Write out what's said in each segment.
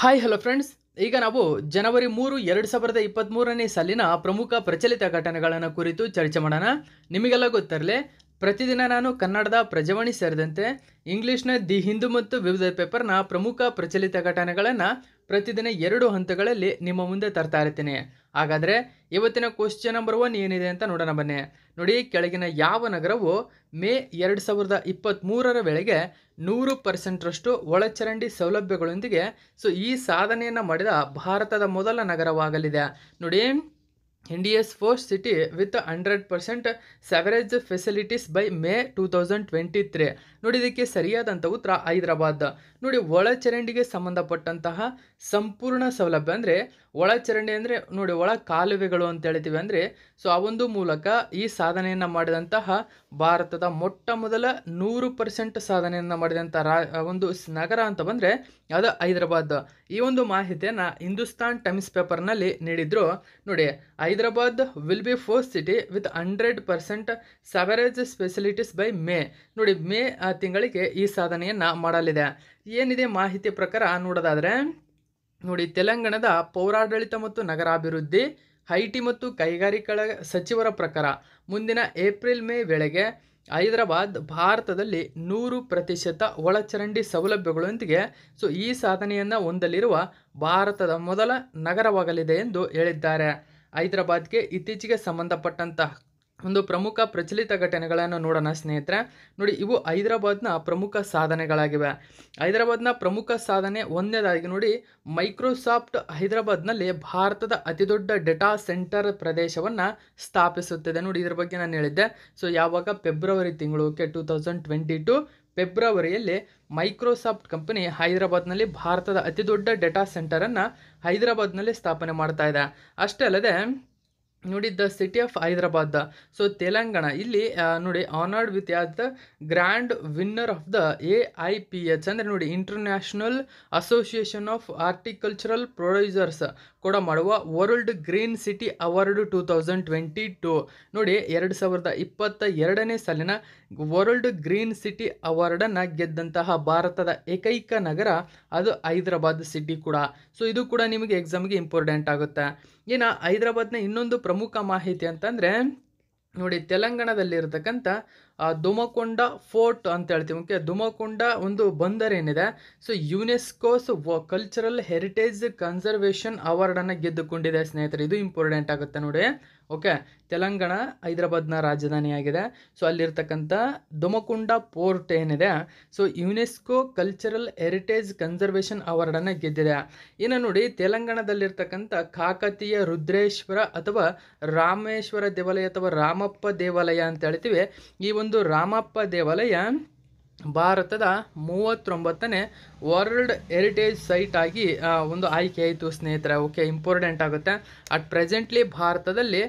hi hello friends ಈಗ ನಾವು ಜನವರಿ ಮೂರು ಎರಡು ಸಾವಿರದ ಇಪ್ಪತ್ತ್ಮೂರನೇ ಸಾಲಿನ ಪ್ರಮುಖ ಪ್ರಚಲಿತ ಘಟನೆಗಳನ್ನು ಕುರಿತು ಚರ್ಚೆ ಮಾಡೋಣ ನಿಮಗೆಲ್ಲ ಗೊತ್ತಿರಲಿ ಪ್ರತಿದಿನ ನಾನು ಕನ್ನಡದ ಪ್ರಜಾವಾಣಿ ಸೇರಿದಂತೆ ಇಂಗ್ಲೀಷ್ನ ದಿ ಹಿಂದೂ ಮತ್ತು ವಿವಿಧ ಪೇಪರ್ನ ಪ್ರಮುಖ ಪ್ರಚಲಿತ ಘಟನೆಗಳನ್ನು ಪ್ರತಿದಿನ ಎರಡು ಹಂತಗಳಲ್ಲಿ ನಿಮ್ಮ ಮುಂದೆ ತರ್ತಾ ಇರ್ತೀನಿ ಹಾಗಾದರೆ ಇವತ್ತಿನ ಕ್ವಶನ್ ನಂಬರ್ ಒನ್ ಏನಿದೆ ಅಂತ ನೋಡೋಣ ಬನ್ನಿ ನೋಡಿ ಕೆಳಗಿನ ಯಾವ ನಗರವು ಮೇ ಎರಡು ಸಾವಿರದ ಇಪ್ಪತ್ತ್ಮೂರರ ವೇಳೆಗೆ ನೂರು ಪರ್ಸೆಂಟ್ರಷ್ಟು ಒಳಚರಂಡಿ ಸೌಲಭ್ಯಗಳೊಂದಿಗೆ ಸೊ ಈ ಸಾಧನೆಯನ್ನು ಮಾಡಿದ ಭಾರತದ ಮೊದಲ ನಗರವಾಗಲಿದೆ ನೋಡಿ India's fourth city with hundred percent sewerage facilities by May two thousand twenty three ನೋಡಿ ಇದಕ್ಕೆ ಸರಿಯಾದಂಥ ಉತ್ತರ ಹೈದರಾಬಾದ್ ನೋಡಿ ಒಳಚರಂಡಿಗೆ ಸಂಬಂಧಪಟ್ಟಂತಹ ಸಂಪೂರ್ಣ ಸೌಲಭ್ಯ ಅಂದರೆ ಒಳಚರಂಡಿ ಅಂದರೆ ನೋಡಿ ಒಳ ಕಾಲುವೆಗಳು ಅಂತ ಹೇಳ್ತೀವಿ ಅಂದರೆ ಸೊ ಆ ಒಂದು ಮೂಲಕ ಈ ಸಾಧನೆಯನ್ನು ಮಾಡಿದಂತಹ ಭಾರತದ ಮೊಟ್ಟ ಮೊದಲ ನೂರು ಪರ್ಸೆಂಟ್ ಸಾಧನೆಯನ್ನು ಮಾಡಿದಂಥ ರಾ ಒಂದು ನಗರ ಅಂತ ಬಂದರೆ ಅದು ಹೈದರಾಬಾದ್ ಈ ಒಂದು ಮಾಹಿತಿಯನ್ನು ಹಿಂದೂಸ್ತಾನ್ ಟೈಮ್ಸ್ ಪೇಪರ್ನಲ್ಲಿ ನೀಡಿದ್ರು ನೋಡಿ Hyderabad will be four city with hundred percent sewerage specialities by May ನೋಡಿ ಮೇ ತಿಂಗಳಿಗೆ ಈ ಸಾಧನೆಯನ್ನು ಮಾಡಲಿದೆ ಏನಿದೆ ಮಾಹಿತಿ ಪ್ರಕಾರ ನೋಡೋದಾದರೆ ನೋಡಿ ತೆಲಂಗಾಣದ ಪೌರಾಡಳಿತ ಮತ್ತು ನಗರಾಭಿವೃದ್ಧಿ ಐಟಿ ಮತ್ತು ಕೈಗಾರಿಕೆಗಳ ಸಚಿವರ ಪ್ರಕಾರ ಮುಂದಿನ ಏಪ್ರಿಲ್ ಮೇ ವೇಳೆಗೆ ಹೈದರಾಬಾದ್ ಭಾರತದಲ್ಲಿ ನೂರು ಪ್ರತಿಶತ ಒಳಚರಂಡಿ ಸೌಲಭ್ಯಗಳೊಂದಿಗೆ ಸೊ ಈ ಸಾಧನೆಯನ್ನು ಹೊಂದಲಿರುವ ಭಾರತದ ಮೊದಲ ನಗರವಾಗಲಿದೆ ಎಂದು ಹೇಳಿದ್ದಾರೆ ಹೈದರಾಬಾದ್ಗೆ ಇತ್ತೀಚೆಗೆ ಸಂಬಂಧಪಟ್ಟಂತಹ ಒಂದು ಪ್ರಮುಖ ಪ್ರಚಲಿತ ಘಟನೆಗಳನ್ನು ನೋಡೋಣ ಸ್ನೇಹಿತರೆ ನೋಡಿ ಇವು ಹೈದರಾಬಾದ್ನ ಪ್ರಮುಖ ಸಾಧನೆಗಳಾಗಿವೆ ಹೈದರಾಬಾದ್ನ ಪ್ರಮುಖ ಸಾಧನೆ ಒಂದನೇದಾಗಿ ನೋಡಿ ಮೈಕ್ರೋಸಾಫ್ಟ್ ಹೈದರಾಬಾದ್ನಲ್ಲಿ ಭಾರತದ ಅತಿದೊಡ್ಡ ಡೇಟಾ ಸೆಂಟರ್ ಪ್ರದೇಶವನ್ನು ಸ್ಥಾಪಿಸುತ್ತಿದೆ ನೋಡಿ ಇದ್ರ ಬಗ್ಗೆ ನಾನು ಹೇಳಿದ್ದೆ ಸೊ ಯಾವಾಗ ಫೆಬ್ರವರಿ ತಿಂಗಳು okay two thousand twenty two ಫೆಬ್ರವರಿಯಲ್ಲಿ ಮೈಕ್ರೋಸಾಫ್ಟ್ ಕಂಪನಿ ಹೈದರಾಬಾದ್ನಲ್ಲಿ ಭಾರತದ ಅತಿದೊಡ್ಡ ಡೇಟಾ ಸೆಂಟರನ್ನು ಹೈದರಾಬಾದ್ನಲ್ಲಿ ಸ್ಥಾಪನೆ ಮಾಡ್ತಾ ಇದೆ ಅಷ್ಟೇ ಅಲ್ಲದೆ ನೋಡಿ the city of Hyderabad so Telangana ಇಲ್ಲಿ ನೋಡಿ honoured with yeah the grand winner of the A I P H ಅಂದರೆ ನೋಡಿ international association of horticultural producers ಕೂಡ ಮಾಡುವ world green city award two thousand twenty two ನೋಡಿ ಎರಡು ಸಾವಿರದ ಇಪ್ಪತ್ತ ಎರಡನೇ ಸಾಲಿನ ವರ್ಲ್ಡ್ ಗ್ರೀನ್ ಸಿಟಿ ಅವಾರ್ಡನ್ನು ಗೆದ್ದಂತಹ ಭಾರತದ ಏಕೈಕ ನಗರ ಅದು ಹೈದ್ರಾಬಾದ್ ಸಿಟಿ ಕೂಡ ಸೊ ಇದು ಕೂಡ ನಿಮಗೆ ಎಕ್ಸಾಮ್ಗೆ ಇಂಪಾರ್ಟೆಂಟ್ ಆಗುತ್ತೆ ಇನ್ನು ಹೈದರಾಬಾದ್ನ ಇನ್ನೊಂದು ಪ್ರಮುಖ ಮಾಹಿತಿ ಅಂತಂದರೆ ನೋಡಿ ತೆಲಂಗಾಣದಲ್ಲಿರತಕ್ಕಂಥ ಧುಮಕೊಂಡ ಫೋರ್ಟ್ ಅಂತ ಹೇಳ್ತೀವಿ ಓಕೆ ಧುಮಕೊಂಡ ಒಂದು ಬಂದರ್ ಏನಿದೆ so UNESCO's cultural heritage award ಅವಾರ್ಡನ್ನು ಗೆದ್ದುಕೊಂಡಿದೆ ಸ್ನೇಹಿತರೆ ಇದು ಇಂಪಾರ್ಟೆಂಟ್ ಆಗುತ್ತೆ ನೋಡಿ ಓಕೆ ತೆಲಂಗಾಣ ಹೈದರಾಬಾದ್ನ ರಾಜಧಾನಿಯಾಗಿದೆ ಸೊ ಅಲ್ಲಿರ್ತಕ್ಕಂಥ ದೊಮಕುಂಡ ಪೋರ್ಟ್ ಏನಿದೆ so UNESCO cultural heritage conservation ಅವಾರ್ಡನ್ನು ಗೆದ್ದಿದೆ ಇನ್ನು ನೋಡಿ ತೆಲಂಗಾಣದಲ್ಲಿರ್ತಕ್ಕಂಥ ಕಾಕತೀಯ ರುದ್ರೇಶ್ವರ ಅಥವಾ ರಾಮೇಶ್ವರ ದೇವಾಲಯ ಅಥವಾ ರಾಮಪ್ಪ ದೇವಾಲಯ ಅಂತ ಹೇಳ್ತೀವಿ ಈ ಒಂದು ರಾಮಪ್ಪ ದೇವಾಲಯ ಭಾರತದ ಮೂವತ್ತೊಂಬತ್ತನೇ ವರ್ಲ್ಡ್ ಹೆರಿಟೇಜ್ ಸೈಟ್ ಆಗಿ ಒಂದು ಆಯ್ಕೆ ಆಯಿತು ಸ್ನೇಹಿತರೆ ಓಕೆ ಇಂಪಾರ್ಟೆಂಟ್ ಆಗುತ್ತೆ ಅಟ್ ಪ್ರೆಸೆಂಟ್ಲಿ ಭಾರತದಲ್ಲಿ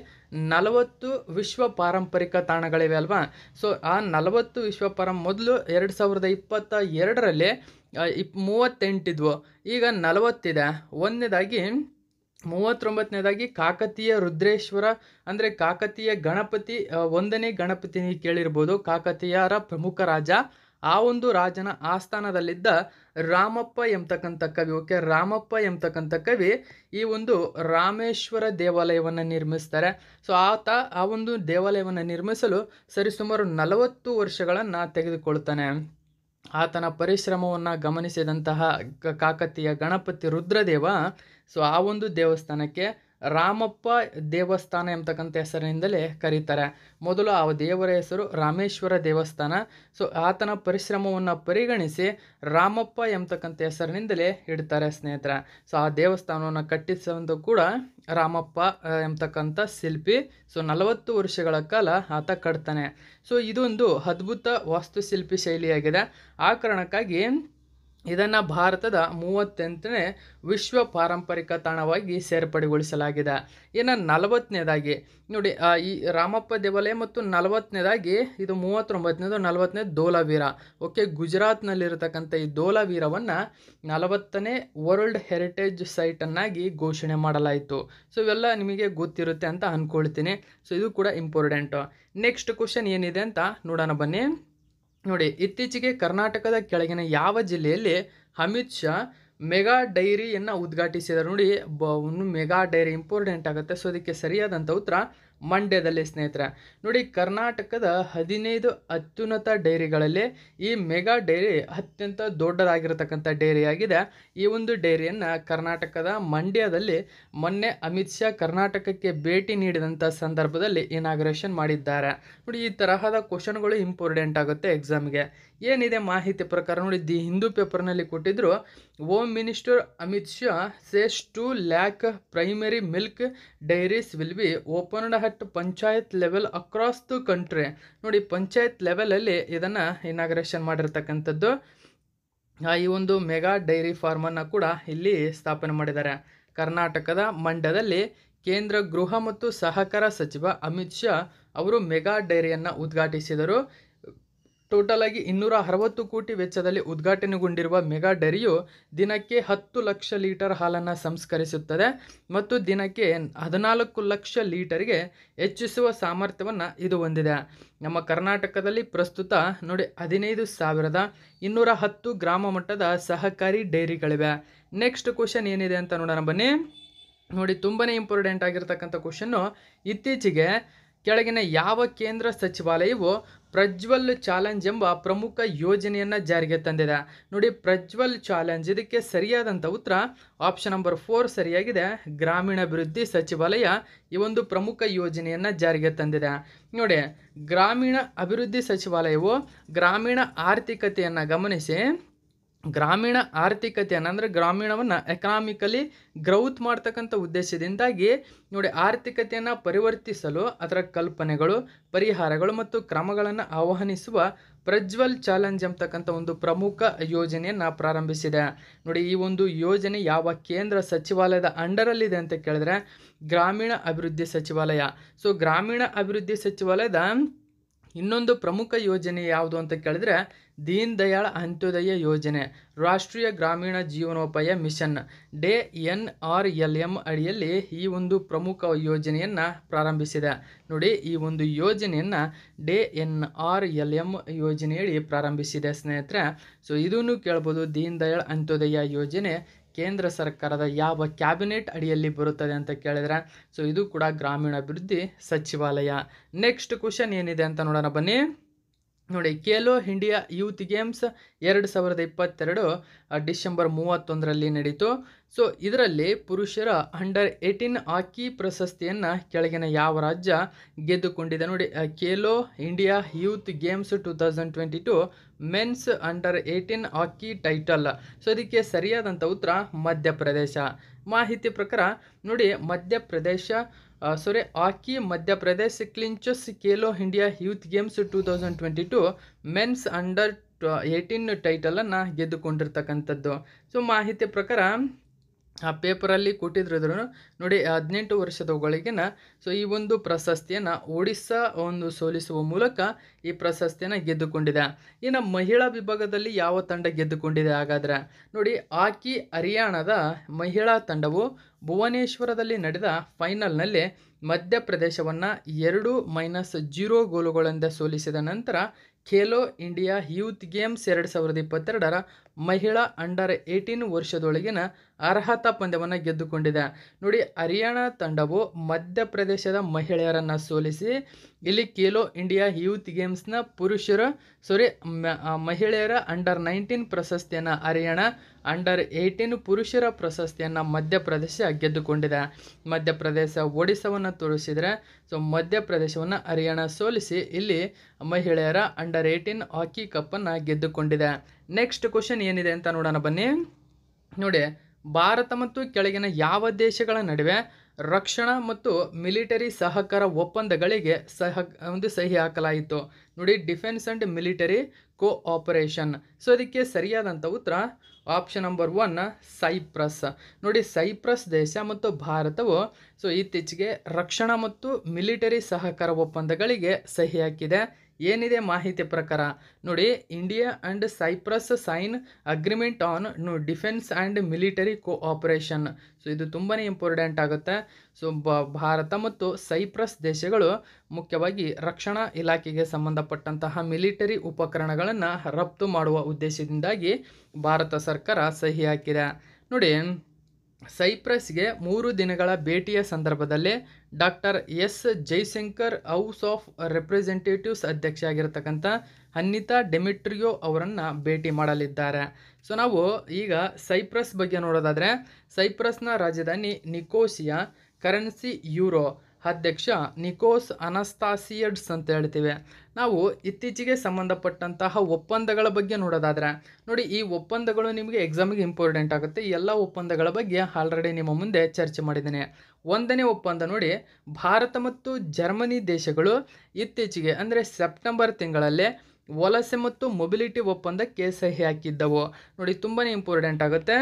ನಲವತ್ತು ವಿಶ್ವ ಪಾರಂಪರಿಕ ತಾಣಗಳಿವೆ ಅಲ್ವಾ ಸೊ ಆ ನಲವತ್ತು ವಿಶ್ವ ಪಾರಂ ಮೊದಲು ಎರಡು ಸಾವಿರದ ಇಪ್ಪತ್ತ ಎರಡರಲ್ಲಿ ಇಪ್ ಮೂವತ್ತೆಂಟಿದ್ವು ಈಗ ನಲವತ್ತಿದೆ ಒಂದನೇದಾಗಿ ಮೂವತ್ತೊಂಬತ್ತನೇದಾಗಿ ಕಾಕತೀಯ ರುದ್ರೇಶ್ವರ ಅಂದರೆ ಕಾಕತೀಯ ಗಣಪತಿ ಒಂದನೇ ಗಣಪತಿ ಕೇಳಿರ್ಬೋದು ಕಾಕತೀಯರ ಪ್ರಮುಖ ರಾಜ ಆ ಒಂದು ರಾಜನ ಆಸ್ಥಾನದಲ್ಲಿದ್ದ ರಾಮಪ್ಪ ಎಂಬತಕ್ಕಂಥ ಕವಿ ಓಕೆ ರಾಮಪ್ಪ ಎಂಬತಕ್ಕಂಥ ಕವಿ ಈ ಒಂದು ರಾಮೇಶ್ವರ ದೇವಾಲಯವನ್ನು ನಿರ್ಮಿಸ್ತಾರೆ ಸೊ ಆತ ಆ ಒಂದು ದೇವಾಲಯವನ್ನು ನಿರ್ಮಿಸಲು ಸರಿಸುಮಾರು ನಲವತ್ತು ವರ್ಷಗಳನ್ನು ತೆಗೆದುಕೊಳ್ತಾನೆ ಆತನ ಪರಿಶ್ರಮವನ್ನು ಗಮನಿಸಿದಂತಹ ಕಾಕತೀಯ ಗಣಪತಿ ರುದ್ರದೇವ ಸೊ ಆ ಒಂದು ದೇವಸ್ಥಾನಕ್ಕೆ ರಾಮಪ್ಪ ದೇವಸ್ಥಾನ ಎಂಬತಕ್ಕಂಥ ಹೆಸರಿನಿಂದಲೇ ಕರೀತಾರೆ ಮೊದಲು ಆ ದೇವರ ಹೆಸರು ರಾಮೇಶ್ವರ ದೇವಸ್ಥಾನ ಸೊ ಆತನ ಪರಿಶ್ರಮವನ್ನು ಪರಿಗಣಿಸಿ ರಾಮಪ್ಪ ಎಂಬತಕ್ಕಂಥ ಹೆಸರಿನಿಂದಲೇ ಇಡ್ತಾರೆ ಸ್ನೇಹಿತರ ಸೊ ಆ ದೇವಸ್ಥಾನವನ್ನು ಕಟ್ಟಿಸಿದಂತೂ ಕೂಡ ರಾಮಪ್ಪ ಎಂಬತಕ್ಕಂಥ ಶಿಲ್ಪಿ ಸೊ ನಲವತ್ತು ವರ್ಷಗಳ ಕಾಲ ಆತ ಕಟ್ತಾನೆ ಸೊ ಇದೊಂದು ಅದ್ಭುತ ವಾಸ್ತುಶಿಲ್ಪಿ ಶೈಲಿಯಾಗಿದೆ ಆ ಕಾರಣಕ್ಕಾಗಿ ಇದನ್ನು ಭಾರತದ ಮೂವತ್ತೆಂಟನೇ ವಿಶ್ವ ಪಾರಂಪರಿಕ ತಾಣವಾಗಿ ಸೇರ್ಪಡೆಗೊಳಿಸಲಾಗಿದೆ ಇನ್ನು ನಲವತ್ತನೇದಾಗಿ ನೋಡಿ ಈ ರಾಮಪ್ಪ ದೇವಾಲಯ ಮತ್ತು ನಲವತ್ತನೇದಾಗಿ ಇದು ಮೂವತ್ತೊಂಬತ್ತನೇದು ನಲವತ್ತನೇ ದೋಲಾವೀರ ಓಕೆ ಗುಜರಾತ್ನಲ್ಲಿರತಕ್ಕಂಥ ಈ ದೋಲಾವೀರವನ್ನು ನಲವತ್ತನೇ ವರ್ಲ್ಡ್ ಹೆರಿಟೇಜ್ ಸೈಟನ್ನಾಗಿ ಘೋಷಣೆ ಮಾಡಲಾಯಿತು ಸೊ ಇವೆಲ್ಲ ನಿಮಗೆ ಗೊತ್ತಿರುತ್ತೆ ಅಂತ ಅಂದ್ಕೊಳ್ತೀನಿ ಸೊ ಇದು ಕೂಡ ಇಂಪಾರ್ಟೆಂಟು ನೆಕ್ಸ್ಟ್ ಕ್ವಶನ್ ಏನಿದೆ ಅಂತ ನೋಡೋಣ ಬನ್ನಿ ನೋಡಿ ಇತ್ತೀಚೆಗೆ ಕರ್ನಾಟಕದ ಕೆಳಗಿನ ಯಾವ ಜಿಲ್ಲೆಯಲ್ಲಿ ಅಮಿತ್ ಶಾ ಮೆಗಾ ಡೈರಿಯನ್ನು ಉದ್ಘಾಟಿಸಿದ ನೋಡಿ ಬ ಮೆಗಾ ಡೈರಿ ಇಂಪಾರ್ಟೆಂಟ್ ಆಗುತ್ತೆ ಸೊ ಅದಕ್ಕೆ ಸರಿಯಾದಂಥ ಉತ್ತರ ಮಂಡ್ಯದಲ್ಲಿ ಸ್ನೇಹಿತರೆ ನೋಡಿ ಕರ್ನಾಟಕದ ಹದಿನೈದು ಅತ್ಯುನ್ನತ ಡೈರಿಗಳಲ್ಲಿ ಈ ಮೆಗಾ ಡೈರಿ ಅತ್ಯಂತ ದೊಡ್ಡದಾಗಿರತಕ್ಕಂಥ ಡೈರಿಯಾಗಿದೆ ಈ ಒಂದು ಡೈರಿಯನ್ನು ಕರ್ನಾಟಕದ ಮಂಡ್ಯದಲ್ಲಿ ಮೊನ್ನೆ ಅಮಿತ್ ಶಾ ಕರ್ನಾಟಕಕ್ಕೆ ಭೇಟಿ ನೀಡಿದಂಥ ಸಂದರ್ಭದಲ್ಲಿ ಇನಾಗ್ರೇಷನ್ ಮಾಡಿದ್ದಾರೆ ನೋಡಿ ಈ ತರಹದ ಕ್ವಶನ್ಗಳು ಇಂಪಾರ್ಟೆಂಟ್ ಆಗುತ್ತೆ ಎಕ್ಸಾಮ್ಗೆ ಏನಿದೆ ಮಾಹಿತಿ ಪ್ರಕಾರ ನೋಡಿ ದಿ ಹಿಂದೂ ಪೇಪರ್ನಲ್ಲಿ ಕೊಟ್ಟಿದ್ರು home minister Amit Shah says two lakh primary milk dairies will be opened at panchayat level across the country ನೋಡಿ ಪಂಚಾಯತ್ ಲೆವೆಲಲ್ಲಿ ಇದನ್ನು ಇನಾಗ್ರೇಷನ್ ಮಾಡಿರ್ತಕ್ಕಂಥದ್ದು ಈ ಒಂದು ಮೆಗಾ ಡೈರಿ ಫಾರ್ಮನ್ನು ಕೂಡ ಇಲ್ಲಿ ಸ್ಥಾಪನೆ ಮಾಡಿದ್ದಾರೆ ಕರ್ನಾಟಕದ ಮಂಡ್ಯದಲ್ಲಿ ಕೇಂದ್ರ ಗೃಹ ಮತ್ತು ಸಹಕಾರ ಸಚಿವ ಅಮಿತ್ ಶಾ ಅವರು ಮೆಗಾ ಡೈರಿಯನ್ನು ಉದ್ಘಾಟಿಸಿದರು ಟೋಟಲ್ ಆಗಿ ಇನ್ನೂರ ಅರವತ್ತು ಕೋಟಿ ವೆಚ್ಚದಲ್ಲಿ ಉದ್ಘಾಟನೆಗೊಂಡಿರುವ ಮೆಗಾ ಡೈರಿಯು ದಿನಕ್ಕೆ ಹತ್ತು ಲಕ್ಷ ಲೀಟರ್ ಹಾಲನ್ನು ಸಂಸ್ಕರಿಸುತ್ತದೆ ಮತ್ತು ದಿನಕ್ಕೆ ಹದಿನಾಲ್ಕು ಲಕ್ಷ ಲೀಟರ್ಗೆ ಹೆಚ್ಚಿಸುವ ಸಾಮರ್ಥ್ಯವನ್ನು ಇದು ಹೊಂದಿದೆ ನಮ್ಮ ಕರ್ನಾಟಕದಲ್ಲಿ ಪ್ರಸ್ತುತ ನೋಡಿ ಹದಿನೈದು ಸಾವಿರದ ಇನ್ನೂರ ಹತ್ತು ಗ್ರಾಮ ಮಟ್ಟದ ಸಹಕಾರಿ ಡೈರಿಗಳಿವೆ ನೆಕ್ಸ್ಟ್ ಕ್ವಶನ್ ಏನಿದೆ ಅಂತ ನೋಡೋಣ ಬನ್ನಿ ನೋಡಿ ತುಂಬಾ ಇಂಪಾರ್ಟೆಂಟ್ ಆಗಿರ್ತಕ್ಕಂಥ ಕ್ವಶನ್ನು ಇತ್ತೀಚೆಗೆ ಕೆಳಗಿನ ಯಾವ ಕೇಂದ್ರ ಸಚಿವಾಲಯವು ಪ್ರಜ್ವಲ್ ಚಾಲೆಂಜ್ ಎಂಬ ಪ್ರಮುಖ ಯೋಜನೆಯನ್ನು ಜಾರಿಗೆ ತಂದಿದೆ ನೋಡಿ ಪ್ರಜ್ವಲ್ ಚಾಲೆಂಜ್ ಇದಕ್ಕೆ ಸರಿಯಾದಂಥ ಉತ್ತರ ಆಪ್ಷನ್ ನಂಬರ್ ಫೋರ್ ಸರಿಯಾಗಿದೆ ಗ್ರಾಮೀಣಾಭಿವೃದ್ಧಿ ಸಚಿವಾಲಯ ಈ ಒಂದು ಪ್ರಮುಖ ಯೋಜನೆಯನ್ನು ಜಾರಿಗೆ ತಂದಿದೆ ನೋಡಿ ಗ್ರಾಮೀಣ ಅಭಿವೃದ್ಧಿ ಸಚಿವಾಲಯವು ಗ್ರಾಮೀಣ ಆರ್ಥಿಕತೆಯನ್ನು ಗಮನಿಸಿ ಗ್ರಾಮೀಣ ಆರ್ಥಿಕತೆಯನ್ನು ಅಂದರೆ ಗ್ರಾಮೀಣವನ್ನು ಎಕನಾಮಿಕಲಿ ಗ್ರೌತ್ ಮಾಡ್ತಕ್ಕಂಥ ಉದ್ದೇಶದಿಂದಾಗಿ ನೋಡಿ ಆರ್ಥಿಕತೆಯನ್ನು ಪರಿವರ್ತಿಸಲು ಅದರ ಕಲ್ಪನೆಗಳು ಪರಿಹಾರಗಳು ಮತ್ತು ಕ್ರಮಗಳನ್ನು ಆಹ್ವಾನಿಸುವ ಪ್ರಜ್ವಲ್ ಚಾಲೆಂಜ್ ಎಂಬತಕ್ಕಂಥ ಒಂದು ಪ್ರಮುಖ ಯೋಜನೆಯನ್ನು ಪ್ರಾರಂಭಿಸಿದೆ ನೋಡಿ ಈ ಒಂದು ಯೋಜನೆ ಯಾವ ಕೇಂದ್ರ ಸಚಿವಾಲಯದ ಅಂಡರಲ್ಲಿದೆ ಅಂತ ಕೇಳಿದ್ರೆ ಗ್ರಾಮೀಣ ಅಭಿವೃದ್ಧಿ ಸಚಿವಾಲಯ ಸೊ ಗ್ರಾಮೀಣ ಅಭಿವೃದ್ಧಿ ಸಚಿವಾಲಯದ ಇನ್ನೊಂದು ಪ್ರಮುಖ ಯೋಜನೆ ಯಾವುದು ಅಂತ ಕೇಳಿದ್ರೆ ದೀನ್ ದಯಾಳ್ ಅಂತ್ಯೋದಯ ಯೋಜನೆ ರಾಷ್ಟ್ರೀಯ ಗ್ರಾಮೀಣ ಜೀವನೋಪಾಯ mission DAY N R L M ಅಡಿಯಲ್ಲಿ ಈ ಒಂದು ಪ್ರಮುಖ ಯೋಜನೆಯನ್ನು ಪ್ರಾರಂಭಿಸಿದೆ ನೋಡಿ ಈ ಒಂದು ಯೋಜನೆಯನ್ನು DAY N R L M ಯೋಜನೆಯಡಿ ಪ್ರಾರಂಭಿಸಿದೆ ಸ್ನೇಹಿತರೆ ಸೊ ಇದನ್ನು ಕೇಳ್ಬೋದು ದೀನ್ ದಯಾಳ್ ಅಂತ್ಯೋದಯ ಯೋಜನೆ ಕೇಂದ್ರ ಸರ್ಕಾರದ ಯಾವ ಕ್ಯಾಬಿನೆಟ್ ಅಡಿಯಲ್ಲಿ ಬರುತ್ತದೆ ಅಂತ ಕೇಳಿದರೆ ಸೊ ಇದು ಕೂಡ ಗ್ರಾಮೀಣಾಭಿವೃದ್ಧಿ ಸಚಿವಾಲಯ ನೆಕ್ಸ್ಟ್ ಕ್ವಶನ್ ಏನಿದೆ ಅಂತ ನೋಡೋಣ ಬನ್ನಿ ನೋಡಿ ಖೇಲೋ ಇಂಡಿಯಾ ಯೂತ್ ಗೇಮ್ಸ್ ಎರಡು ಸಾವಿರದ ಇಪ್ಪತ್ತೆರಡು ಡಿಸೆಂಬರ್ ಮೂವತ್ತೊಂದರಲ್ಲಿ ನಡೀತು ಸೊ ಇದರಲ್ಲಿ ಪುರುಷರ ಅಂಡರ್ ಏಯ್ಟೀನ್ ಹಾಕಿ ಪ್ರಶಸ್ತಿಯನ್ನು ಕೆಳಗಿನ ಯಾವ ರಾಜ್ಯ ಗೆದ್ದುಕೊಂಡಿದೆ ನೋಡಿ Khelo India youth games two thousand twenty two men's under eighteen hockey title so ಇದಕ್ಕೆ ಸರಿಯಾದಂಥ ಉತ್ತರ ಮಧ್ಯಪ್ರದೇಶ ಮಾಹಿತಿ ಪ್ರಕಾರ ನೋಡಿ ಮಧ್ಯಪ್ರದೇಶ ಸೊರೆ ಆಕಿ Madhya Pradesh clinches Khelo India youth games two thousand twenty two men's under eighteen ಟೈಟಲನ್ನು ಗೆದ್ದುಕೊಂಡಿರ್ತಕ್ಕಂಥದ್ದು ಸೊ ಮಾಹಿತಿ ಪ್ರಕಾರ ಆ ಪೇಪರಲ್ಲಿ ಕೊಟ್ಟಿದ್ರು ನೋಡಿ ಹದಿನೆಂಟು ವರ್ಷದ ಒಳಗಿನ ಸೊ ಈ ಒಂದು ಪ್ರಶಸ್ತಿಯನ್ನು ಒಡಿಸ್ಸಾ ಒಂದು ಸೋಲಿಸುವ ಮೂಲಕ ಈ ಪ್ರಶಸ್ತಿಯನ್ನು ಗೆದ್ದುಕೊಂಡಿದೆ ಇನ್ನು ಮಹಿಳಾ ವಿಭಾಗದಲ್ಲಿ ಯಾವ ತಂಡ ಗೆದ್ದುಕೊಂಡಿದೆ ಹಾಗಾದರೆ ನೋಡಿ ಹಾಕಿ ಹರಿಯಾಣದ ಮಹಿಳಾ ತಂಡವು ಭುವನೇಶ್ವರದಲ್ಲಿ ನಡೆದ ಫೈನಲ್ನಲ್ಲಿ ಮಧ್ಯಪ್ರದೇಶವನ್ನು ಎರಡು ಮೈನಸ್ ಜೀರೋ ಗೋಲುಗಳಿಂದ ಸೋಲಿಸಿದ ನಂತರ ಖೇಲೋ ಇಂಡಿಯಾ ಯೂತ್ ಗೇಮ್ಸ್ ಎರಡು ಸಾವಿರದ ಇಪ್ಪತ್ತೆರಡರ ಮಹಿಳಾ ಅಂಡರ್ ಏಯ್ಟೀನ್ ವರ್ಷದೊಳಗಿನ ಅರ್ಹತಾ ಪಂದ್ಯವನ್ನು ಗೆದ್ದುಕೊಂಡಿದೆ ನೋಡಿ ಹರಿಯಾಣ ತಂಡವು ಮಧ್ಯಪ್ರದೇಶದ ಮಹಿಳೆಯರನ್ನು ಸೋಲಿಸಿ ಇಲ್ಲಿ ಖೇಲೋ ಇಂಡಿಯಾ ಯೂತ್ ಗೇಮ್ಸ್ನ ಪುರುಷರ ಸಾರಿ ಮಹಿಳೆಯರ ಅಂಡರ್ ನೈನ್ಟೀನ್ ಪ್ರಶಸ್ತಿಯನ್ನು ಹರಿಯಾಣ ಅಂಡರ್ ಏಯ್ಟೀನ್ ಪುರುಷರ ಪ್ರಶಸ್ತಿಯನ್ನು ಮಧ್ಯಪ್ರದೇಶ ಗೆದ್ದುಕೊಂಡಿದೆ ಮಧ್ಯಪ್ರದೇಶ ಒಡಿಸವನ್ನು ತೋರಿಸಿದರೆ ಸೊ ಮಧ್ಯಪ್ರದೇಶವನ್ನು ಹರಿಯಾಣ ಸೋಲಿಸಿ ಇಲ್ಲಿ ಮಹಿಳೆಯರ ಅಂಡರ್ ಏಯ್ಟೀನ್ ಹಾಕಿ ಕಪ್ಪನ್ನು ಗೆದ್ದುಕೊಂಡಿದೆ ನೆಕ್ಸ್ಟ್ ಕ್ವಶನ್ ಏನಿದೆ ಅಂತ ನೋಡೋಣ ಬನ್ನಿ ನೋಡಿ ಭಾರತ ಮತ್ತು ಕೆಳಗಿನ ಯಾವ ದೇಶಗಳ ನಡುವೆ ರಕ್ಷಣಾ ಮತ್ತು ಮಿಲಿಟರಿ ಸಹಕಾರ ಒಪ್ಪಂದಗಳಿಗೆ ಸಹ ಒಂದು ಸಹಿ ಹಾಕಲಾಯಿತು ನೋಡಿ defence and military cooperation so ಅದಕ್ಕೆ ಸರಿಯಾದಂಥ ಉತ್ತರ ಆಪ್ಷನ್ ನಂಬರ್ ಒನ್ ಸೈಪ್ರಸ್ ನೋಡಿ ಸೈಪ್ರಸ್ ದೇಶ ಮತ್ತು ಭಾರತವು ಸೊ ಇತ್ತೀಚೆಗೆ ರಕ್ಷಣಾ ಮತ್ತು ಮಿಲಿಟರಿ ಸಹಕಾರ ಒಪ್ಪಂದಗಳಿಗೆ ಸಹಿ ಹಾಕಿದೆ ಏನಿದೆ ಮಾಹಿತಿ ಪ್ರಕಾರ ನೋಡಿ India and Cyprus sign agreement on defence and military cooperation so ಇದು ತುಂಬಾ ಇಂಪಾರ್ಟೆಂಟ್ ಆಗುತ್ತೆ ಸೊ ಭಾರತ ಮತ್ತು ಸೈಪ್ರಸ್ ದೇಶಗಳು ಮುಖ್ಯವಾಗಿ ರಕ್ಷಣಾ ಇಲಾಖೆಗೆ ಸಂಬಂಧಪಟ್ಟಂತಹ ಮಿಲಿಟರಿ ಉಪಕರಣಗಳನ್ನು ರಫ್ತು ಮಾಡುವ ಉದ್ದೇಶದಿಂದಾಗಿ ಭಾರತ ಸರ್ಕಾರ ಸಹಿ ಹಾಕಿದೆ ನೋಡಿ ಸೈಪ್ರಸ್ಗೆ ಮೂರು ದಿನಗಳ ಭೇಟಿಯ ಸಂದರ್ಭದಲ್ಲಿ doctor S Jaishankar house of representatives ಅಧ್ಯಕ್ಷ ಆಗಿರತಕ್ಕಂಥ ಅನ್ನಿತಾ ಡೆಮಿಟ್ರಿಯೋ ಅವರನ್ನು ಭೇಟಿ ಮಾಡಲಿದ್ದಾರೆ ಸೊ ನಾವು ಈಗ ಸೈಪ್ರಸ್ ಬಗ್ಗೆ ನೋಡೋದಾದರೆ ಸೈಪ್ರಸ್ನ ರಾಜಧಾನಿ ನಿಕೋಸಿಯಾ ಕರೆನ್ಸಿ ಯೂರೋ ಅಧ್ಯಕ್ಷ ನಿಕೋಸ್ ಅನಸ್ತಾಸಿಯಡ್ಸ್ ಅಂತ ಹೇಳ್ತೀವಿ ನಾವು ಇತ್ತೀಚೆಗೆ ಸಂಬಂಧಪಟ್ಟಂತಹ ಒಪ್ಪಂದಗಳ ಬಗ್ಗೆ ನೋಡೋದಾದರೆ ನೋಡಿ ಈ ಒಪ್ಪಂದಗಳು ನಿಮಗೆ ಎಕ್ಸಾಮಿಗೆ ಇಂಪಾರ್ಟೆಂಟ್ ಆಗುತ್ತೆ ಎಲ್ಲ ಒಪ್ಪಂದಗಳ ಬಗ್ಗೆ ಆಲ್ರೆಡಿ ನಿಮ್ಮ ಮುಂದೆ ಚರ್ಚೆ ಮಾಡಿದ್ದೇನೆ ಒಂದನೇ ಒಪ್ಪಂದ ನೋಡಿ ಭಾರತ ಮತ್ತು ಜರ್ಮನಿ ದೇಶಗಳು ಇತ್ತೀಚೆಗೆ ಅಂದರೆ ಸೆಪ್ಟೆಂಬರ್ ತಿಂಗಳಲ್ಲಿ ವಲಸೆ ಮತ್ತು ಮೊಬಿಲಿಟಿ ಒಪ್ಪಂದಕ್ಕೆ ಸಹಿ ಹಾಕಿದ್ದವು ನೋಡಿ ತುಂಬಾ ಇಂಪಾರ್ಟೆಂಟ್ ಆಗುತ್ತೆ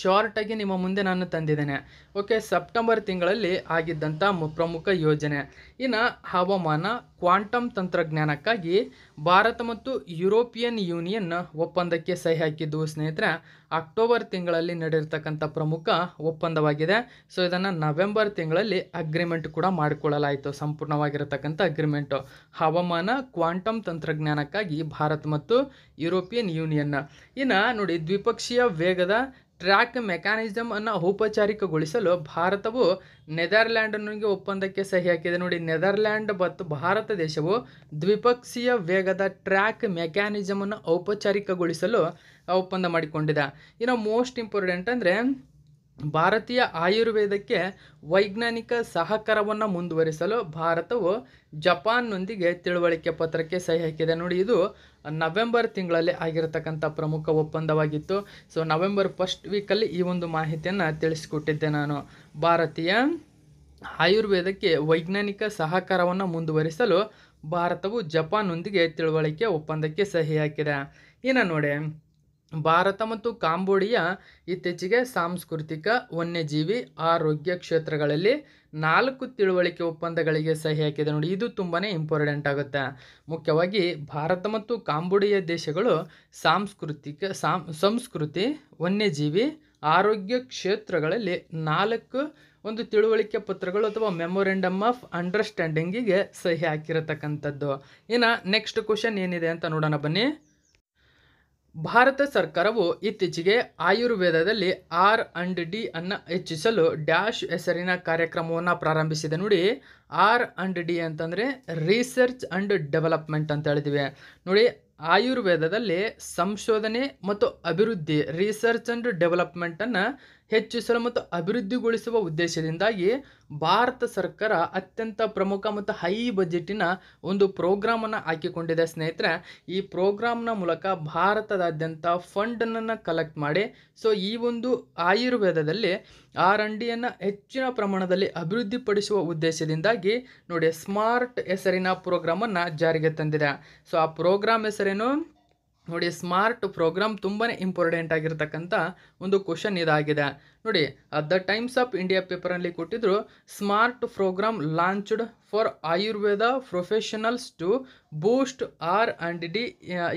ಶಾರ್ಟಾಗಿ ನಿಮ್ಮ ಮುಂದೆ ನಾನು ತಂದಿದ್ದೇನೆ ಓಕೆ ಸೆಪ್ಟೆಂಬರ್ ತಿಂಗಳಲ್ಲಿ ಆಗಿದ್ದಂಥ ಪ್ರಮುಖ ಯೋಜನೆ ಇನ್ನು ಹವಾಮಾನ ಕ್ವಾಂಟಮ್ ತಂತ್ರಜ್ಞಾನಕ್ಕಾಗಿ ಭಾರತ ಮತ್ತು ಯುರೋಪಿಯನ್ ಯೂನಿಯನ್ ಒಪ್ಪಂದಕ್ಕೆ ಸಹಿ ಹಾಕಿದ್ದು ಸ್ನೇಹಿತರೆ ಅಕ್ಟೋಬರ್ ತಿಂಗಳಲ್ಲಿ ನಡೆಯಿರ್ತಕ್ಕಂಥ ಪ್ರಮುಖ ಒಪ್ಪಂದವಾಗಿದೆ ಸೊ ಇದನ್ನು ನವೆಂಬರ್ ತಿಂಗಳಲ್ಲಿ ಅಗ್ರಿಮೆಂಟ್ ಕೂಡ ಮಾಡಿಕೊಳ್ಳಲಾಯಿತು ಸಂಪೂರ್ಣವಾಗಿರತಕ್ಕಂಥ ಅಗ್ರಿಮೆಂಟು ಹವಾಮಾನ ಕ್ವಾಂಟಮ್ ತಂತ್ರಜ್ಞಾನಕ್ಕಾಗಿ ಭಾರತ ಮತ್ತು ಯುರೋಪಿಯನ್ ಯೂನಿಯನ್ ಇನ್ನು ನೋಡಿ ದ್ವಿಪಕ್ಷೀಯ ವೇಗದ ಟ್ರ್ಯಾಕ್ ಮೆಕ್ಯಾನಿಸಮ್ ಅನ್ನು ಔಪಚಾರಿಕಗೊಳಿಸಲು ಭಾರತವು ನೆದರ್ಲ್ಯಾಂಡ್ನೊಂದಿಗೆ ಒಪ್ಪಂದಕ್ಕೆ ಸಹಿ ಹಾಕಿದೆ ನೋಡಿ ನೆದರ್ಲ್ಯಾಂಡ್ ಮತ್ತು ಭಾರತ ದೇಶವು ದ್ವಿಪಕ್ಷೀಯ ವೇಗದ ಟ್ರ್ಯಾಕ್ ಮೆಕ್ಯಾನಿಸಮನ್ನು ಔಪಚಾರಿಕಗೊಳಿಸಲು ಒಪ್ಪಂದ ಮಾಡಿಕೊಂಡಿದೆ ಇನ್ನು ಮೋಸ್ಟ್ ಇಂಪಾರ್ಟೆಂಟ್ ಅಂದರೆ ಭಾರತೀಯ ಆಯುರ್ವೇದಕ್ಕೆ ವೈಜ್ಞಾನಿಕ ಸಹಕಾರವನ್ನು ಮುಂದುವರಿಸಲು ಭಾರತವು ಜಪಾನ್ನೊಂದಿಗೆ ತಿಳುವಳಿಕೆ ಪತ್ರಕ್ಕೆ ಸಹಿ ಹಾಕಿದೆ ನೋಡಿ ಇದು ನವೆಂಬರ್ ತಿಂಗಳಲ್ಲಿ ಆಗಿರತಕ್ಕಂಥ ಪ್ರಮುಖ ಒಪ್ಪಂದವಾಗಿತ್ತು ಸೊ ನವೆಂಬರ್ ಫಸ್ಟ್ ವೀಕಲ್ಲಿ ಈ ಒಂದು ಮಾಹಿತಿಯನ್ನು ತಿಳಿಸಿಕೊಟ್ಟಿದ್ದೆ ನಾನು ಭಾರತೀಯ ಆಯುರ್ವೇದಕ್ಕೆ ವೈಜ್ಞಾನಿಕ ಸಹಕಾರವನ್ನು ಮುಂದುವರಿಸಲು ಭಾರತವು ಜಪಾನ್ನೊಂದಿಗೆ ತಿಳುವಳಿಕೆ ಒಪ್ಪಂದಕ್ಕೆ ಸಹಿ ಹಾಕಿದೆ ಇನ್ನು ನೋಡಿ ಭಾರತ ಮತ್ತು ಕಾಂಬೋಡಿಯಾ ಇತ್ತೀಚೆಗೆ ಸಾಂಸ್ಕೃತಿಕ ವನ್ಯಜೀವಿ ಆರೋಗ್ಯ ಕ್ಷೇತ್ರಗಳಲ್ಲಿ ನಾಲ್ಕು ತಿಳುವಳಿಕೆ ಒಪ್ಪಂದಗಳಿಗೆ ಸಹಿ ಹಾಕಿದೆ ನೋಡಿ ಇದು ತುಂಬಾ ಇಂಪಾರ್ಟೆಂಟ್ ಆಗುತ್ತೆ ಮುಖ್ಯವಾಗಿ ಭಾರತ ಮತ್ತು ಕಾಂಬೋಡಿಯಾ ದೇಶಗಳು ಸಾಂಸ್ಕೃತಿಕ ಸಂಸ್ಕೃತಿ ವನ್ಯಜೀವಿ ಆರೋಗ್ಯ ಕ್ಷೇತ್ರಗಳಲ್ಲಿ ನಾಲ್ಕು ಒಂದು ತಿಳುವಳಿಕೆ ಪತ್ರಗಳು ಅಥವಾ ಮೆಮೊರೆಂಡಮ್ ಆಫ್ ಅಂಡರ್ಸ್ಟ್ಯಾಂಡಿಂಗಿಗೆ ಸಹಿ ಹಾಕಿರತಕ್ಕಂಥದ್ದು ಇನ್ನು ನೆಕ್ಸ್ಟ್ ಕ್ವಶನ್ ಏನಿದೆ ಅಂತ ನೋಡೋಣ ಬನ್ನಿ ಭಾರತ ಸರ್ಕಾರವು ಇತ್ತೀಚೆಗೆ ಆಯುರ್ವೇದದಲ್ಲಿ ಆರ್ ಅಂಡ್ ಡಿ ಅನ್ನು ಹೆಚ್ಚಿಸಲು ಡ್ಯಾಶ್ ಹೆಸರಿನ ಕಾರ್ಯಕ್ರಮವನ್ನು ಪ್ರಾರಂಭಿಸಿದೆ ನೋಡಿ ಆರ್ ಅಂಡ್ ಡಿ ಅಂತಂದರೆ ರಿಸರ್ಚ್ ಅಂಡ್ ಡೆವಲಪ್ಮೆಂಟ್ ಅಂತ ಹೇಳಿದಿವೆ ನೋಡಿ ಆಯುರ್ವೇದದಲ್ಲಿ ಸಂಶೋಧನೆ ಮತ್ತು ಅಭಿವೃದ್ಧಿ ರಿಸರ್ಚ್ ಅಂಡ್ ಡೆವಲಪ್ಮೆಂಟನ್ನು ಹೆಚ್ಚಿಸಲು ಮತ್ತು ಅಭಿವೃದ್ಧಿಗೊಳಿಸುವ ಉದ್ದೇಶದಿಂದಾಗಿ ಭಾರತ ಸರ್ಕಾರ ಅತ್ಯಂತ ಪ್ರಮುಖ ಮತ್ತು ಹೈ ಬಜೆಟಿನ ಒಂದು ಪ್ರೋಗ್ರಾಮನ್ನು ಹಾಕಿಕೊಂಡಿದೆ ಸ್ನೇಹಿತರೆ ಈ ಪ್ರೋಗ್ರಾಮ್ನ ಮೂಲಕ ಭಾರತದಾದ್ಯಂತ ಫಂಡನ್ನು ಕಲೆಕ್ಟ್ ಮಾಡಿ ಸೊ ಈ ಒಂದು ಆಯುರ್ವೇದದಲ್ಲಿ ಆ ರಂಡಿಯನ್ನು ಹೆಚ್ಚಿನ ಪ್ರಮಾಣದಲ್ಲಿ ಅಭಿವೃದ್ಧಿಪಡಿಸುವ ಉದ್ದೇಶದಿಂದಾಗಿ ನೋಡಿ ಸ್ಮಾರ್ಟ್ ಹೆಸರಿನ ಪ್ರೋಗ್ರಾಮನ್ನು ಜಾರಿಗೆ ತಂದಿದೆ ಸೊ ಆ ಪ್ರೋಗ್ರಾಮ್ ಹೆಸರೇನು ನೋಡಿ ಸ್ಮಾರ್ಟ್ ಪ್ರೋಗ್ರಾಮ್ ತುಂಬಾ ಇಂಪಾರ್ಟೆಂಟ್ ಆಗಿರ್ತಕ್ಕಂಥ ಒಂದು ಕ್ವಶನ್ ಇದಾಗಿದೆ ನೋಡಿ ದ ಟೈಮ್ಸ್ ಆಫ್ ಇಂಡಿಯಾ ಪೇಪರಲ್ಲಿ ಕೊಟ್ಟಿದ್ರು smart programme launched for Ayurveda professionals to boost R and D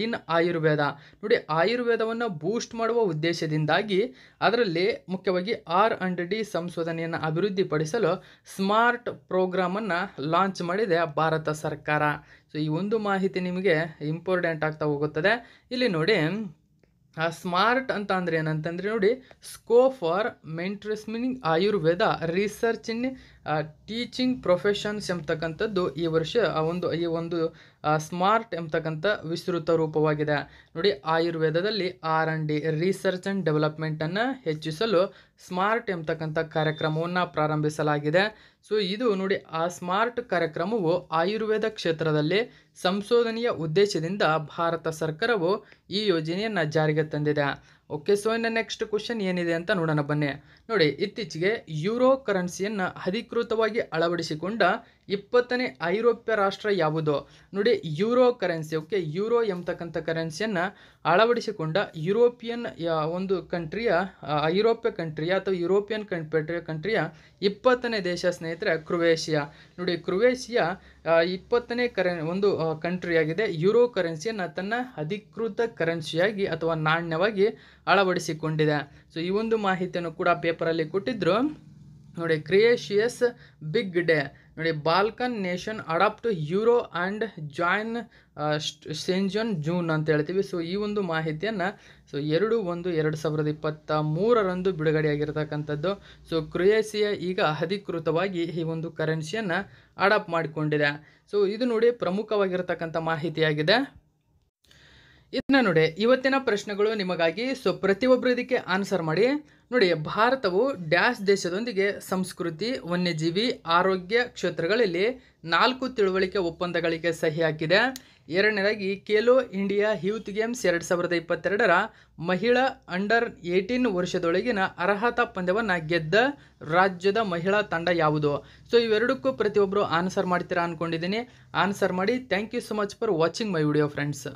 in Ayurveda ನೋಡಿ ಆಯುರ್ವೇದವನ್ನು ಬೂಸ್ಟ್ ಮಾಡುವ ಉದ್ದೇಶದಿಂದಾಗಿ ಅದರಲ್ಲಿ ಮುಖ್ಯವಾಗಿ ಆರ್ ಆ್ಯಂಡ್ ಡಿ ಸಂಶೋಧನೆಯನ್ನು ಅಭಿವೃದ್ಧಿಪಡಿಸಲು ಸ್ಮಾರ್ಟ್ ಪ್ರೋಗ್ರಾಮನ್ನು ಲಾಂಚ್ ಮಾಡಿದೆ ಭಾರತ ಸರ್ಕಾರ ಸೊ ಈ ಒಂದು ಮಾಹಿತಿ ನಿಮಗೆ ಇಂಪಾರ್ಟೆಂಟ್ ಆಗ್ತಾ ಹೋಗುತ್ತದೆ ಇಲ್ಲಿ ನೋಡಿ ಆ ಸ್ಮಾರ್ಟ್ ಅಂತ ಅಂದರೆ ಏನಂತಂದರೆ ನೋಡಿ scope for mainstreaming Ayurveda research in teaching professions ಎಂಬತಕ್ಕಂಥದ್ದು ಈ ವರ್ಷ ಆ ಒಂದು ಈ ಒಂದು ಸ್ಮಾರ್ಟ್ ಎಂಬತಕ್ಕಂಥ ವಿಸ್ತೃತ ರೂಪವಾಗಿದೆ ನೋಡಿ ಆಯುರ್ವೇದದಲ್ಲಿ R and D research and ಡೆವಲಪ್ಮೆಂಟನ್ನು ಹೆಚ್ಚಿಸಲು ಸ್ಮಾರ್ಟ್ ಎಂಬತಕ್ಕಂಥ ಕಾರ್ಯಕ್ರಮವನ್ನು ಪ್ರಾರಂಭಿಸಲಾಗಿದೆ ಸೊ ಇದು ನೋಡಿ ಆ ಸ್ಮಾರ್ಟ್ ಕಾರ್ಯಕ್ರಮವು ಆಯುರ್ವೇದ ಕ್ಷೇತ್ರದಲ್ಲಿ ಸಂಶೋಧನೆಯ ಉದ್ದೇಶದಿಂದ ಭಾರತ ಸರ್ಕಾರವು ಈ ಯೋಜನೆಯನ್ನು ಜಾರಿಗೆ ತಂದಿದೆ ಓಕೆ ಸೊ ಇನ್ನು ನೆಕ್ಸ್ಟ್ ಕ್ವಶನ್ ಏನಿದೆ ಅಂತ ನೋಡೋಣ ಬನ್ನಿ ನೋಡಿ ಇತ್ತೀಚೆಗೆ ಯೂರೋ ಕರೆನ್ಸಿಯನ್ನು ಅಧಿಕೃತವಾಗಿ ಅಳವಡಿಸಿಕೊಂಡ ಇಪ್ಪತ್ತನೇ ಐರೋಪ್ಯ ರಾಷ್ಟ್ರ ಯಾವುದು ನೋಡಿ ಯೂರೋ ಕರೆನ್ಸಿ ಓಕೆ ಯೂರೋ ಎಂಬತಕ್ಕಂಥ ಕರೆನ್ಸಿಯನ್ನು ಅಳವಡಿಸಿಕೊಂಡ ಯುರೋಪಿಯನ್ ಒಂದು ಕಂಟ್ರಿಯ ಐರೋಪ್ಯ ಕಂಟ್ರಿಯ ಅಥವಾ ಯುರೋಪಿಯನ್ ಕಂಟ್ರಿ ಕಂಟ್ರಿಯ ಇಪ್ಪತ್ತನೇ ದೇಶ ಸ್ನೇಹಿತರೆ ಕ್ರೊವೇಷಿಯಾ ನೋಡಿ ಕ್ರೊವೇಷಿಯಾ ಇಪ್ಪತ್ತನೇ ಕರೆನ್ ಒಂದು ಕಂಟ್ರಿಯಾಗಿದೆ ಯುರೋ ಕರೆನ್ಸಿಯನ್ನು ತನ್ನ ಅಧಿಕೃತ ಕರೆನ್ಸಿಯಾಗಿ ಅಥವಾ ನಾಣ್ಯವಾಗಿ ಅಳವಡಿಸಿಕೊಂಡಿದೆ ಸೊ ಈ ಒಂದು ಮಾಹಿತಿಯನ್ನು ಕೂಡ ಪೇಪರಲ್ಲಿ ಕೊಟ್ಟಿದ್ದರು ನೋಡಿ ಕ್ರಿಯೇಷಿಯಸ್ ಬಿಗ್ ಡೇ ನೋಡಿ Balkan nation adopt euro and join Schengen zone ಅಂತ ಹೇಳ್ತೀವಿ ಸೊ ಈ ಒಂದು ಮಾಹಿತಿಯನ್ನು ಸೊ ಎರಡು ಒಂದು ಎರಡು ಸಾವಿರದ ಇಪ್ಪತ್ತ ಮೂರರಂದು ಬಿಡುಗಡೆಯಾಗಿರ್ತಕ್ಕಂಥದ್ದು ಸೊ ಕ್ರೊಯೇಷಿಯಾ ಈಗ ಅಧಿಕೃತವಾಗಿ ಈ ಒಂದು ಕರೆನ್ಸಿಯನ್ನು ಅಡಾಪ್ಟ್ ಮಾಡಿಕೊಂಡಿದೆ ಸೊ ಇದು ನೋಡಿ ಪ್ರಮುಖವಾಗಿರ್ತಕ್ಕಂಥ ಮಾಹಿತಿಯಾಗಿದೆ ಇದನ್ನ ನೋಡಿ ಇವತ್ತಿನ ಪ್ರಶ್ನೆಗಳು ನಿಮಗಾಗಿ ಸೊ ಪ್ರತಿಯೊಬ್ಬರು ಇದಕ್ಕೆ ಆನ್ಸರ್ ಮಾಡಿ ನೋಡಿ ಭಾರತವು ಡ್ಯಾಶ್ ದೇಶದೊಂದಿಗೆ ಸಂಸ್ಕೃತಿ ವನ್ಯಜೀವಿ ಆರೋಗ್ಯ ಕ್ಷೇತ್ರಗಳಲ್ಲಿ ನಾಲ್ಕು ತಿಳುವಳಿಕೆ ಒಪ್ಪಂದಗಳಿಗೆ ಸಹಿ ಹಾಕಿದೆ ಎರಡನೇದಾಗಿ ಖೇಲೋ ಇಂಡಿಯಾ ಯೂತ್ ಗೇಮ್ಸ್ ಎರಡು ಸಾವಿರದ ಇಪ್ಪತ್ತೆರಡರ ಮಹಿಳಾ ಅಂಡರ್ ಏಯ್ಟೀನ್ ವರ್ಷದೊಳಗಿನ ಅರ್ಹತಾ ಪಂದ್ಯವನ್ನು ಗೆದ್ದ ರಾಜ್ಯದ ಮಹಿಳಾ ತಂಡ ಯಾವುದು ಸೊ ಇವೆರಡಕ್ಕೂ ಪ್ರತಿಯೊಬ್ಬರು ಆನ್ಸರ್ ಮಾಡ್ತೀರಾ ಅಂದ್ಕೊಂಡಿದ್ದೀನಿ ಆನ್ಸರ್ ಮಾಡಿ thank you so much for watching my video friends